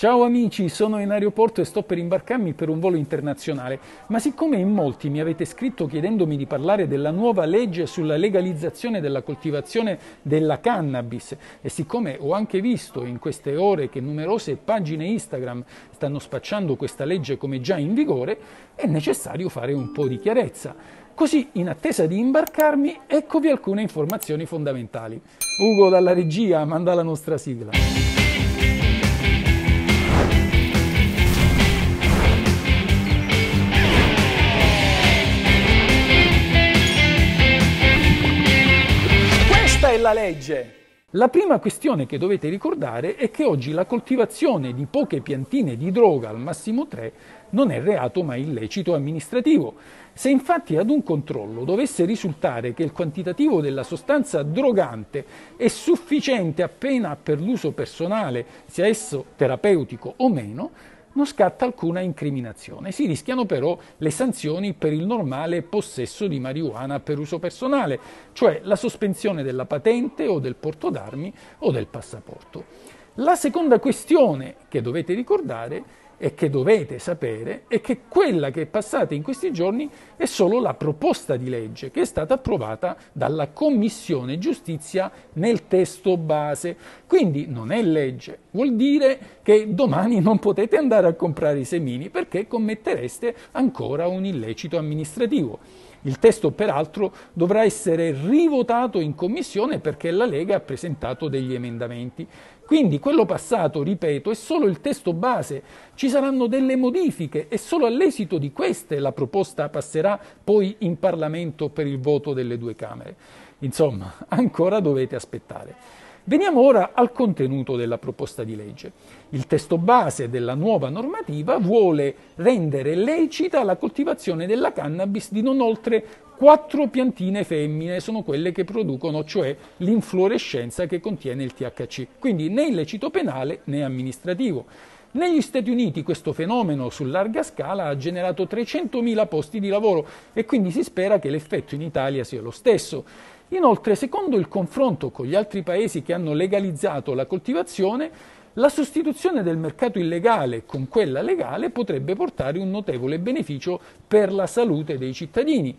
Ciao amici, sono in aeroporto e sto per imbarcarmi per un volo internazionale, ma siccome in molti mi avete scritto chiedendomi di parlare della nuova legge sulla legalizzazione della coltivazione della cannabis e siccome ho anche visto in queste ore che numerose pagine Instagram stanno spacciando questa legge come già in vigore, è necessario fare un po' di chiarezza. Così, in attesa di imbarcarmi, eccovi alcune informazioni fondamentali. Ugo dalla regia manda la nostra sigla. la legge? La prima questione che dovete ricordare è che oggi la coltivazione di poche piantine di droga, al massimo tre, non è reato ma illecito amministrativo. Se infatti ad un controllo dovesse risultare che il quantitativo della sostanza drogante è sufficiente appena per l'uso personale, sia esso terapeutico o meno, non scatta alcuna incriminazione. Si rischiano però le sanzioni per il normale possesso di marijuana per uso personale, cioè la sospensione della patente o del porto d'armi o del passaporto. La seconda questione che dovete ricordare e che dovete sapere è che quella che è passata in questi giorni è solo la proposta di legge che è stata approvata dalla Commissione Giustizia nel testo base. Quindi non è legge, vuol dire che domani non potete andare a comprare i semini perché commettereste ancora un illecito amministrativo. Il testo peraltro dovrà essere rivotato in commissione perché la Lega ha presentato degli emendamenti. Quindi quello passato, ripeto, è solo il testo base, ci saranno delle modifiche e solo all'esito di queste la proposta passerà poi in Parlamento per il voto delle due Camere. Insomma, ancora dovete aspettare. Veniamo ora al contenuto della proposta di legge. Il testo base della nuova normativa vuole rendere lecita la coltivazione della cannabis di non oltre quattro piantine femmine sono quelle che producono, cioè l'inflorescenza che contiene il THC, quindi né illecito penale né amministrativo. Negli Stati Uniti questo fenomeno su larga scala ha generato 300.000 posti di lavoro e quindi si spera che l'effetto in Italia sia lo stesso. Inoltre, secondo il confronto con gli altri paesi che hanno legalizzato la coltivazione, la sostituzione del mercato illegale con quella legale potrebbe portare un notevole beneficio per la salute dei cittadini.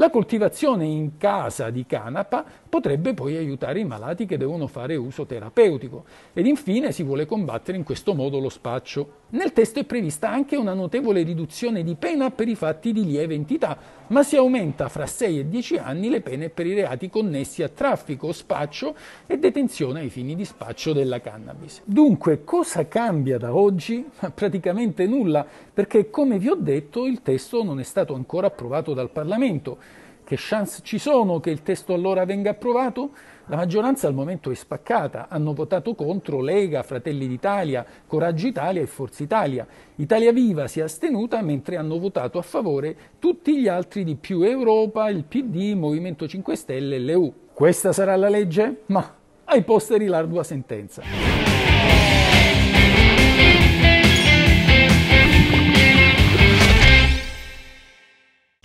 La coltivazione in casa di canapa potrebbe poi aiutare i malati che devono fare uso terapeutico ed infine si vuole combattere in questo modo lo spaccio. Nel testo è prevista anche una notevole riduzione di pena per i fatti di lieve entità, ma si aumenta fra 6 e 10 anni le pene per i reati connessi a traffico, spaccio e detenzione ai fini di spaccio della cannabis. Dunque, cosa cambia da oggi? Praticamente nulla, perché come vi ho detto il testo non è stato ancora approvato dal Parlamento che chance ci sono che il testo allora venga approvato? La maggioranza al momento è spaccata, hanno votato contro Lega, Fratelli d'Italia, Coraggio Italia e Forza Italia. Italia Viva si è astenuta mentre hanno votato a favore tutti gli altri di più Europa, il PD, Movimento 5 Stelle e l'EU. Questa sarà la legge? Ma ai posteri l'ardua sentenza.